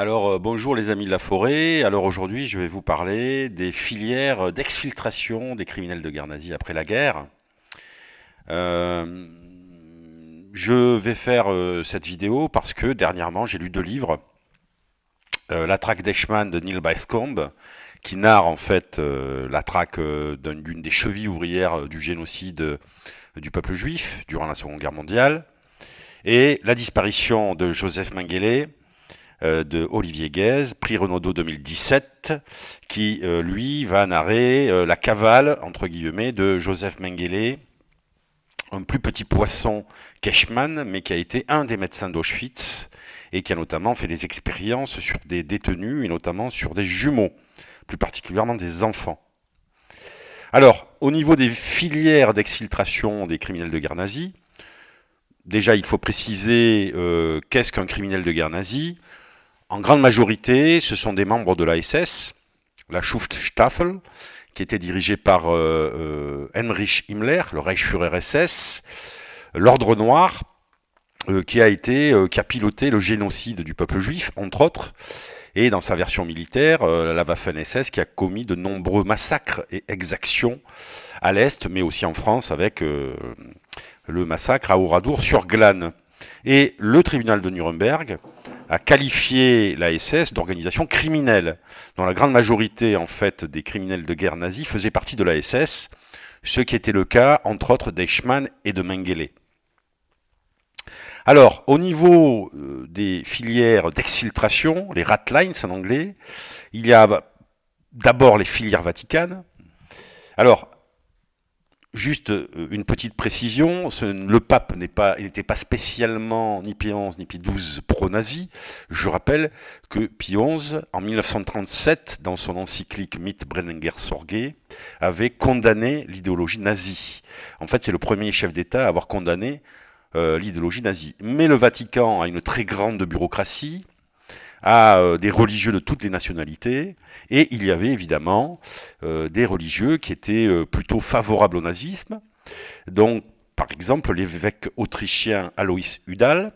Alors euh, bonjour les amis de la forêt, alors aujourd'hui je vais vous parler des filières d'exfiltration des criminels de guerre nazie après la guerre. Euh, je vais faire euh, cette vidéo parce que dernièrement j'ai lu deux livres. la traque d'Eichmann de Neil Bascombe, qui narre en fait la traque d'une des chevilles ouvrières du génocide du peuple juif durant la Seconde Guerre mondiale, et la disparition de Joseph Mengele, euh, de Olivier Guèze, prix Renaudot 2017, qui euh, lui va narrer euh, la cavale entre guillemets de Joseph Mengele, un plus petit poisson Cashman, mais qui a été un des médecins d'Auschwitz et qui a notamment fait des expériences sur des détenus et notamment sur des jumeaux, plus particulièrement des enfants. Alors, au niveau des filières d'exfiltration des criminels de guerre nazie, déjà il faut préciser qu'est-ce qu'un criminel de guerre nazie. En grande majorité, ce sont des membres de la SS, la Schuftstaffel, qui était dirigée par euh, euh, Heinrich Himmler, le Reichsführer SS, l'Ordre Noir, euh, qui a été, qui a piloté le génocide du peuple juif, entre autres, et dans sa version militaire, la Waffen-SS, qui a commis de nombreux massacres et exactions à l'Est, mais aussi en France, avec le massacre à Oradour sur Glane. Et le tribunal de Nuremberg a qualifié la d'organisation criminelle, dont la grande majorité en fait des criminels de guerre nazis faisaient partie de la ce qui était le cas entre autres d'Eichmann et de Mengele. Alors, au niveau euh, des filières d'exfiltration, les ratlines en anglais, il y a d'abord les filières vaticanes. Alors, Juste euh, une petite précision, le pape n'était pas, spécialement ni Pi XI ni Pie XII pro-nazi. Je rappelle que Pie XI, en 1937, dans son encyclique Brenninger-Sorgé Sorge, avait condamné l'idéologie nazie. En fait, c'est le premier chef d'État à avoir condamné euh, l'idéologie nazie. Mais le Vatican a une très grande bureaucratie, à euh, des religieux de toutes les nationalités, et il y avait évidemment euh, des religieux qui étaient euh, plutôt favorables au nazisme. Donc, par exemple, l'évêque autrichien Alois Hudal,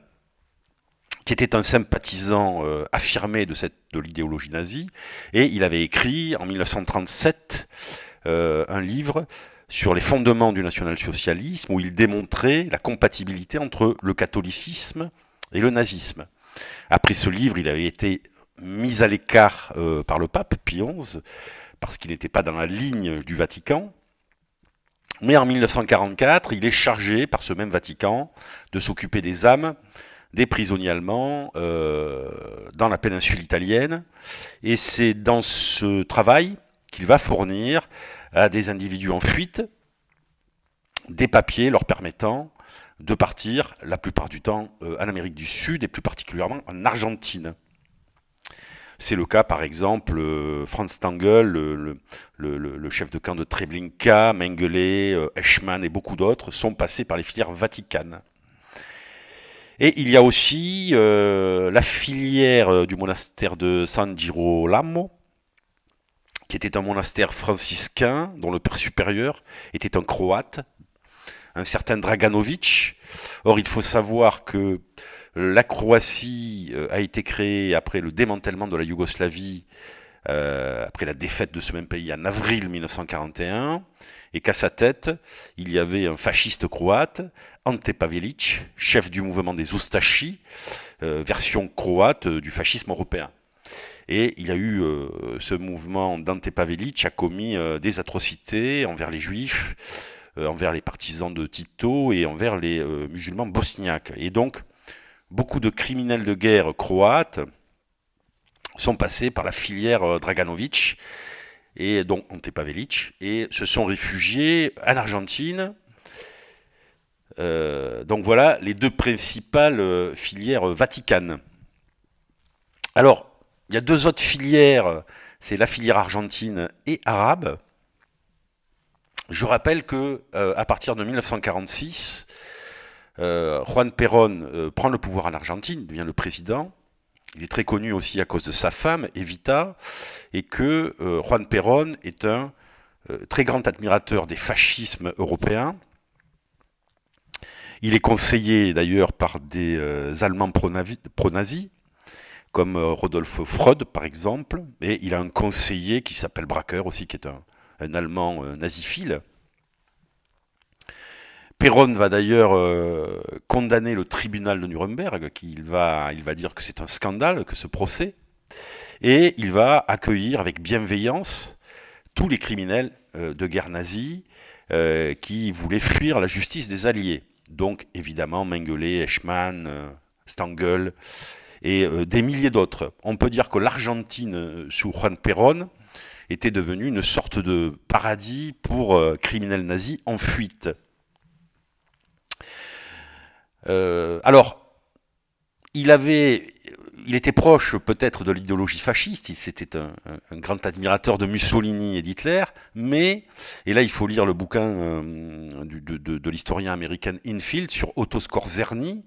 qui était un sympathisant affirmé de, cette, de l'idéologie nazie, et il avait écrit en 1937 un livre sur les fondements du national-socialisme, où il démontrait la compatibilité entre le catholicisme et le nazisme. Après ce livre, il avait été mis à l'écart euh, par le pape Pie XI, parce qu'il n'était pas dans la ligne du Vatican. Mais en 1944, il est chargé par ce même Vatican de s'occuper des âmes des prisonniers allemands euh, dans la péninsule italienne. Et c'est dans ce travail qu'il va fournir à des individus en fuite des papiers leur permettant de partir la plupart du temps euh, en Amérique du Sud et plus particulièrement en Argentine. C'est le cas, par exemple, euh, Franz Tangel, le, le, chef de camp de Treblinka, Mengele, Eschmann euh, et beaucoup d'autres sont passés par les filières vaticanes. Et il y a aussi la filière du monastère de San Girolamo, qui était un monastère franciscain dont le père supérieur était un croate un certain Draganovic. Or, il faut savoir que la Croatie euh, a été créée après le démantèlement de la Yougoslavie, euh, après la défaite de ce même pays en avril 1941, et qu'à sa tête, il y avait un fasciste croate, Ante Pavelic, chef du mouvement des Oustachis, euh, version croate du fascisme européen. Et il y a eu ce mouvement d'Ante Pavelic a commis des atrocités envers les juifs, euh, envers les partisans de Tito et envers les euh, musulmans bosniaques. Et donc, beaucoup de criminels de guerre croates sont passés par la filière euh, Draganovic et donc Ante et se sont réfugiés en Argentine. donc voilà les deux principales filières vaticanes. Alors, il y a deux autres filières, c'est la filière argentine et arabe. Je rappelle que euh, à partir de 1946, euh, Juan Perón euh, prend le pouvoir en Argentine, devient le président. Il est très connu aussi à cause de sa femme, Evita, et que Juan Perón est un très grand admirateur des fascismes européens. Il est conseillé d'ailleurs par des Allemands pro-nazis, comme Rodolphe Freud par exemple, et il a un conseiller qui s'appelle Bracker aussi, qui est un, un Allemand euh, nazifile. Perron va d'ailleurs euh, condamner le tribunal de Nuremberg, qui va, il va dire que c'est un scandale, que ce procès, et il va accueillir avec bienveillance tous les criminels euh, de guerre nazie qui voulaient fuir la justice des Alliés. Donc évidemment Mengele, Eichmann, Stangl et des milliers d'autres. On peut dire que l'Argentine sous Juan Perron, était devenu une sorte de paradis pour euh, criminels nazis en fuite. Euh, alors, il avait il était proche peut-être de l'idéologie fasciste, il c'était un, grand admirateur de Mussolini et d'Hitler, mais, et là il faut lire le bouquin euh, de, l'historien américain Infield sur Otto Scorzerni,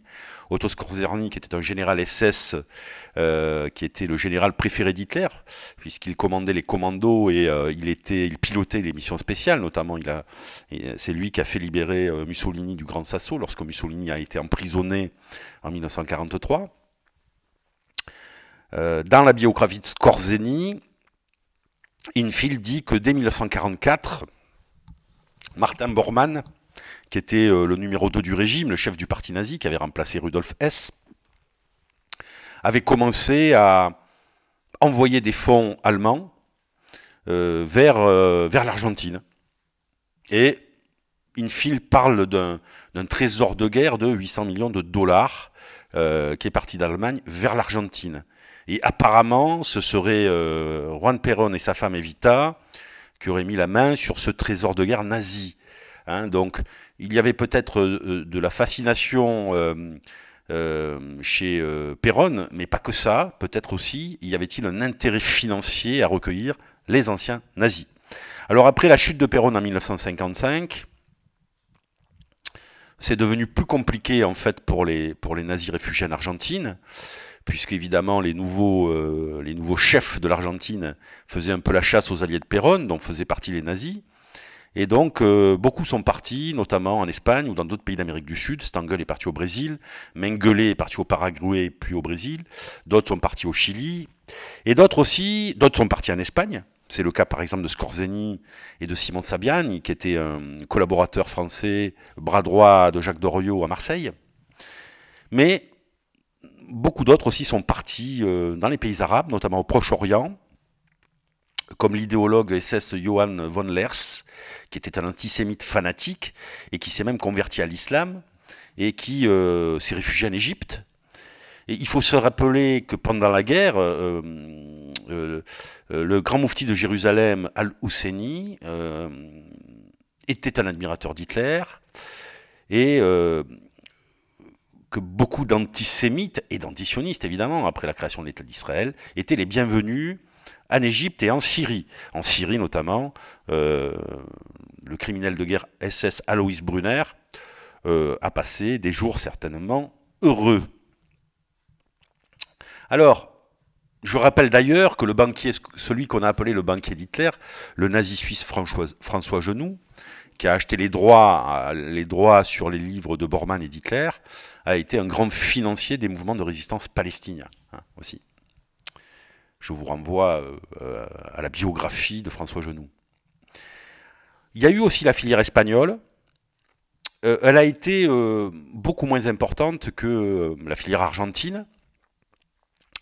Otto Scorzerni qui était un général SS, euh, qui était le général préféré d'Hitler, puisqu'il commandait les commandos et euh, il, pilotait les missions spéciales, notamment c'est lui qui a fait libérer Mussolini du Grand Sasso lorsque Mussolini a été emprisonné en 1943. Euh, dans la biographie de Scorzeni, Infield dit que dès 1944, Martin Bormann, qui était euh, le numéro 2 du régime, le chef du parti nazi, qui avait remplacé Rudolf Hess, avait commencé à envoyer des fonds allemands euh, vers, l'Argentine. Et Infield parle d'un trésor de guerre de 800 millions de dollars qui est parti d'Allemagne vers l'Argentine. Et apparemment, ce serait euh, Juan Perón et sa femme Evita qui auraient mis la main sur ce trésor de guerre nazi. Hein. donc, il y avait peut-être euh, euh, de la fascination chez Perón, mais pas que ça. Peut-être aussi, y avait-il un intérêt financier à recueillir les anciens nazis. Alors, après la chute de Perón en 1955, c'est devenu plus compliqué en fait pour les, pour les nazis réfugiés en Argentine. Puisqu'évidemment, les nouveaux, euh, les nouveaux chefs de l'Argentine faisaient un peu la chasse aux alliés de péron dont faisaient partie les nazis. Et donc, euh, beaucoup sont partis, notamment en Espagne ou dans d'autres pays d'Amérique du Sud. Stengel est parti au Brésil, Mengele est parti au Paraguay, puis au Brésil. D'autres sont partis au Chili. Et d'autres aussi, d'autres sont partis en Espagne. C'est le cas par exemple de Scorzeni et de Simon Sabiani, qui était un euh, collaborateur français, bras droit de Jacques Doriot à Marseille. Mais beaucoup d'autres aussi sont partis euh, dans les pays arabes, notamment au Proche-Orient, comme l'idéologue SS Johann von Lers, qui était un antisémite fanatique et qui s'est même converti à l'islam et qui euh, s'est réfugié en Égypte. Et il faut se rappeler que pendant la guerre, euh, le grand moufti de Jérusalem, Al-Husseini, était un admirateur d'Hitler et beaucoup d'antisémites et d'antisionistes, évidemment, après la création de l'État d'Israël, étaient les bienvenus en Égypte et en Syrie. En Syrie notamment, euh, le criminel de guerre SS Alois Brunner euh, a passé des jours certainement heureux. Alors, je rappelle d'ailleurs que le banquier, celui qu'on a appelé le banquier d'Hitler, le nazi suisse François, François Genoux, qui a acheté les droits, les droits sur les livres de Bormann et d'Hitler, a été un grand financier des mouvements de résistance palestiniens hein, aussi. Je vous renvoie euh, à la biographie de François Genoux. Il y a eu aussi la filière espagnole. Euh, elle a été euh, beaucoup moins importante que la filière argentine,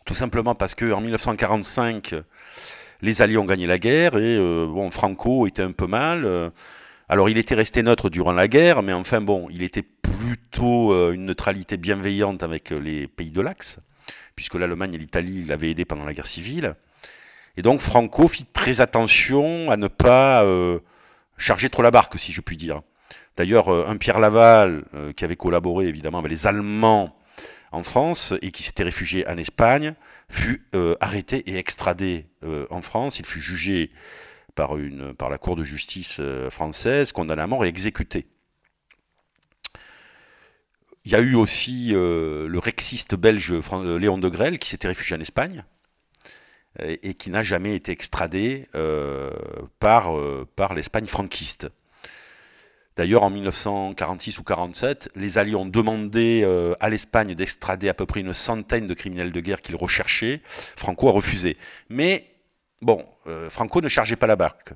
tout simplement parce que en 1945, les Alliés ont gagné la guerre et euh, bon, Franco était un peu mal. Euh, alors il était resté neutre durant la guerre, mais enfin bon, il était plutôt euh, une neutralité bienveillante avec les pays de l'Axe, puisque l'Allemagne et l'Italie l'avaient aidé pendant la guerre civile. Et donc Franco fit très attention à ne pas charger trop la barque, si je puis dire. D'ailleurs, un Pierre Laval, qui avait collaboré évidemment avec les Allemands en France et qui s'était réfugié en Espagne, fut euh, arrêté et extradé euh, en France. Il fut jugé par, une, par la Cour de justice euh, française, condamné à mort et exécuté. Il y a eu aussi le rexiste belge Léon de Grelle qui s'était réfugié en Espagne et, et qui n'a jamais été extradé par, par l'Espagne franquiste. D'ailleurs, en 1946 ou 47, les Alliés ont demandé euh, à l'Espagne d'extrader à peu près une centaine de criminels de guerre qu'ils recherchaient. Franco a refusé. Mais bon, euh, Franco ne chargeait pas la barque.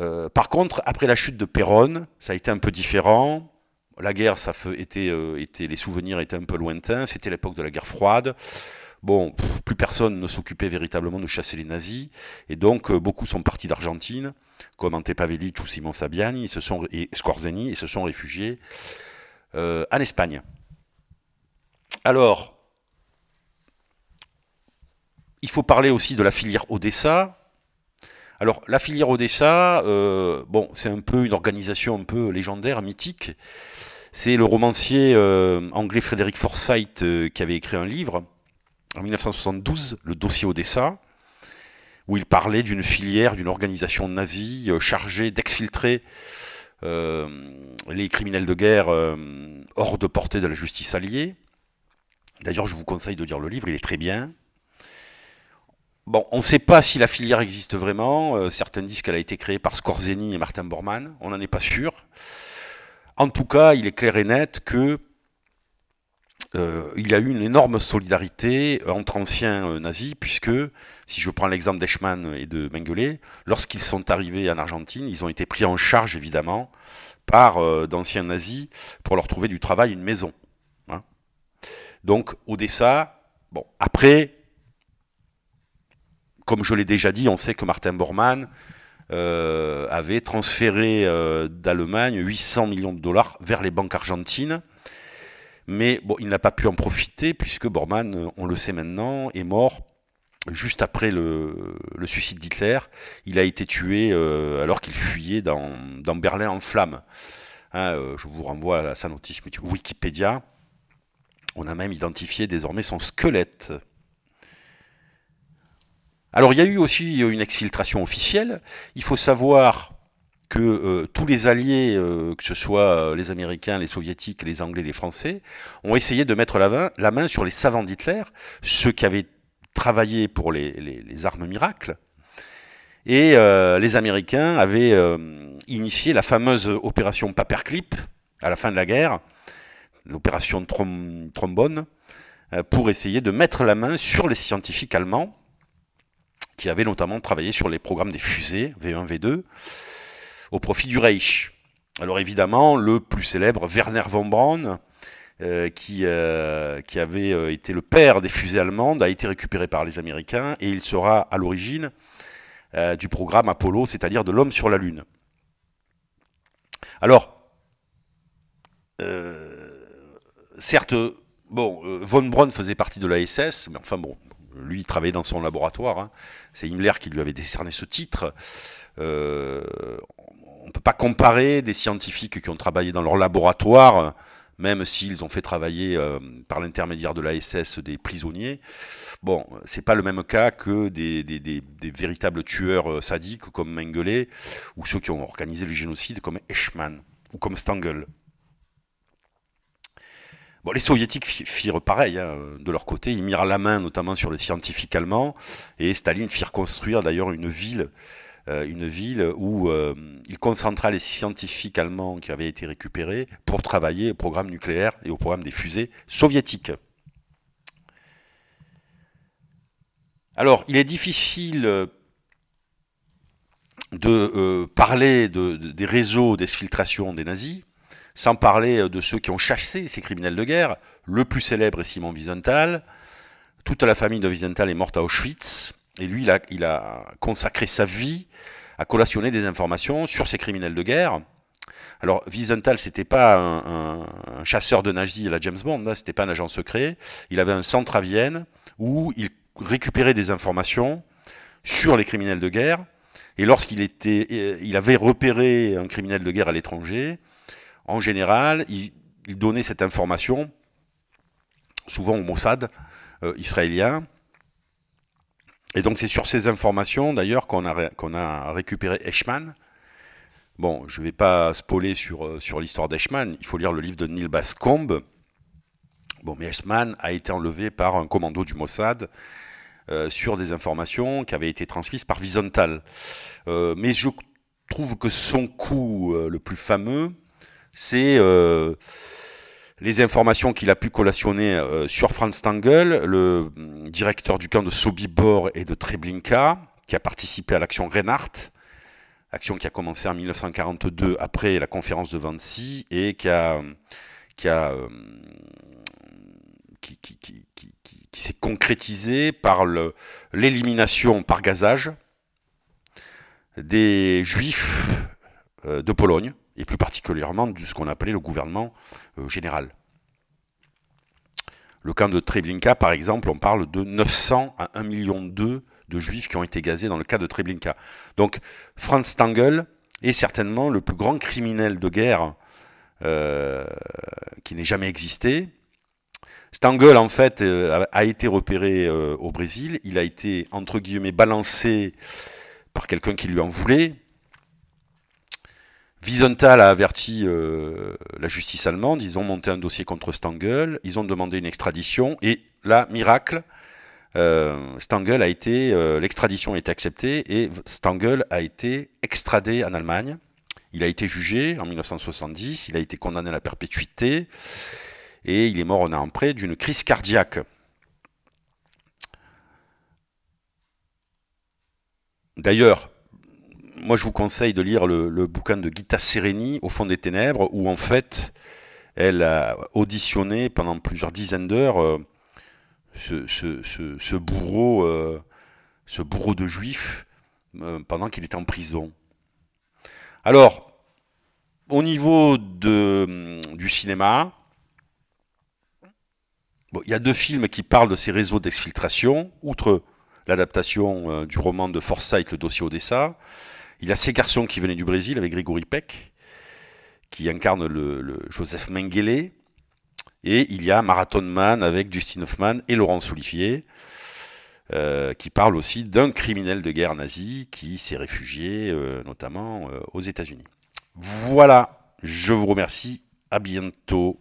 Euh, par contre, après la chute de Pérone, ça a été un peu différent. La guerre, ça les souvenirs étaient un peu lointains. C'était l'époque de la guerre froide. Bon, plus personne ne s'occupait véritablement de chasser les nazis, et donc euh, beaucoup sont partis d'Argentine, comme Ante Pavelic ou Simon Sabiani, se sont, et Scorzeni, et se sont réfugiés euh, en Espagne. Alors, il faut parler aussi de la filière Odessa. Alors, la filière Odessa, euh, bon, c'est un peu une organisation un peu légendaire, mythique. C'est le romancier anglais Frédéric Forsyth qui avait écrit un livre en 1972 le dossier Odessa, où il parlait d'une filière, d'une organisation nazie euh, chargée d'exfiltrer euh, les criminels de guerre euh, hors de portée de la justice alliée. D'ailleurs, je vous conseille de lire le livre, il est très bien. Bon, on ne sait pas si la filière existe vraiment. certains disent qu'elle a été créée par Scorzeni et Martin Bormann. On n'en est pas sûr. En tout cas, il est clair et net que euh, il y a eu une énorme solidarité euh, entre anciens euh, nazis, puisque, si je prends l'exemple d'Eschmann et de Mengele, lorsqu'ils sont arrivés en Argentine, ils ont été pris en charge, évidemment, par d'anciens nazis pour leur trouver du travail, une maison. Hein. Donc, Odessa, bon, après, comme je l'ai déjà dit, on sait que Martin Bormann avait transféré d'Allemagne 800 millions de dollars vers les banques argentines mais bon, il n'a pas pu en profiter puisque Bormann, on le sait maintenant, est mort juste après le, suicide d'Hitler. Il a été tué euh, alors qu'il fuyait dans, Berlin en flammes. Hein, euh, je vous renvoie à sa notice Wikipédia. On a même identifié désormais son squelette. Alors il y a eu aussi une exfiltration officielle. Il faut savoir que euh, tous les alliés, euh, que ce soit euh, les Américains, les Soviétiques, les Anglais, les Français, ont essayé de mettre la, main, sur les savants d'Hitler, ceux qui avaient travaillé pour les, armes miracles. Et les Américains avaient initié la fameuse opération Paperclip à la fin de la guerre, l'opération Trombone, pour essayer de mettre la main sur les scientifiques allemands qui avaient notamment travaillé sur les programmes des fusées V1, V2 au profit du Reich. Alors évidemment, le plus célèbre, Werner von Braun, euh, qui, euh, qui, avait euh, été le père des fusées allemandes, a été récupéré par les Américains et il sera à l'origine du programme Apollo, c'est-à-dire de l'homme sur la Lune. Alors, certes, bon, von Braun faisait partie de la SS, mais enfin bon, lui il travaillait dans son laboratoire. Hein. C'est Himmler qui lui avait décerné ce titre on ne peut pas comparer des scientifiques qui ont travaillé dans leur laboratoire, même s'ils ont fait travailler euh, par l'intermédiaire de l'ASS des prisonniers. Bon, c'est pas le même cas que des, véritables tueurs euh, sadiques comme Mengele ou ceux qui ont organisé le génocide comme Eichmann ou comme Stangl. Bon, les soviétiques firent pareil hein. de leur côté, ils mirent la main notamment sur les scientifiques allemands et Staline firent construire d'ailleurs une ville euh, une ville où euh, il concentra les scientifiques allemands qui avaient été récupérés pour travailler au programme nucléaire et au programme des fusées soviétiques. Alors, il est difficile euh, de parler de, des réseaux d'exfiltration des nazis, sans parler de ceux qui ont chassé ces criminels de guerre. Le plus célèbre est Simon Wiesenthal. Toute la famille de Wiesenthal est morte à Auschwitz. Et lui, il a, a consacré sa vie à collationner des informations sur ces criminels de guerre. Alors, Wiesenthal, c'était pas un, chasseur de nazis à la James Bond, ce hein, c'était pas un agent secret. Il avait un centre à Vienne où il récupérait des informations sur les criminels de guerre. Et lorsqu'il était, il avait repéré un criminel de guerre à l'étranger, en général, il, donnait cette information, souvent au Mossad euh, israélien, et donc c'est sur ces informations d'ailleurs qu'on a, a récupéré Eshman. Bon, je ne vais pas spoiler sur, euh, sur l'histoire d'Eshman. il faut lire le livre de Neil Bascombe. Bon, mais Eshman a été enlevé par un commando du Mossad euh, sur des informations qui avaient été transmises par Wiesenthal. Euh, mais je trouve que son coup le plus fameux, c'est les informations qu'il a pu collationner euh, sur Franz Tangel, le mm, directeur du camp de Sobibor et de Treblinka, qui a participé à l'action Reinhardt, action qui a commencé en 1942 après la conférence de Vancy et qui a mm, qui a mm, qui, qui s'est concrétisée par l'élimination par gazage des juifs euh, de Pologne et plus particulièrement de ce qu'on appelait le gouvernement euh, général. Le camp de Treblinka, par exemple, on parle de 900 à 1 ,2 million de juifs qui ont été gazés dans le cas de Treblinka. Donc Franz Stangl est certainement le plus grand criminel de guerre euh, qui n'ait jamais existé. Stangl, en fait, euh, a été repéré au Brésil. Il a été, entre guillemets, balancé par quelqu'un qui lui en voulait. Wiesenthal a averti euh, la justice allemande, ils ont monté un dossier contre Stangl, ils ont demandé une extradition, et là, miracle, euh, a été, euh, l'extradition a été acceptée, et Stangl a été extradé en Allemagne. Il a été jugé en 1970, il a été condamné à la perpétuité, et il est mort en an près d'une crise cardiaque. D'ailleurs, moi, je vous conseille de lire le, bouquin de Gita Sereni, Au fond des ténèbres, où en fait, elle a auditionné pendant plusieurs dizaines d'heures euh, ce, bourreau, euh, ce bourreau de juifs euh, pendant qu'il était en prison. Alors, au niveau de, du cinéma, il y a deux films qui parlent de ces réseaux d'exfiltration, outre l'adaptation du roman de Forsyth, Le dossier Odessa. Il y a ces garçons qui venaient du Brésil avec Grégory Peck, qui incarne le, Joseph Mengele. Et il y a Marathon Man avec Justin Hoffman et Laurent Soulifier, euh, qui parle aussi d'un criminel de guerre nazi qui s'est réfugié euh, notamment euh, aux États-Unis. Voilà, je vous remercie, à bientôt.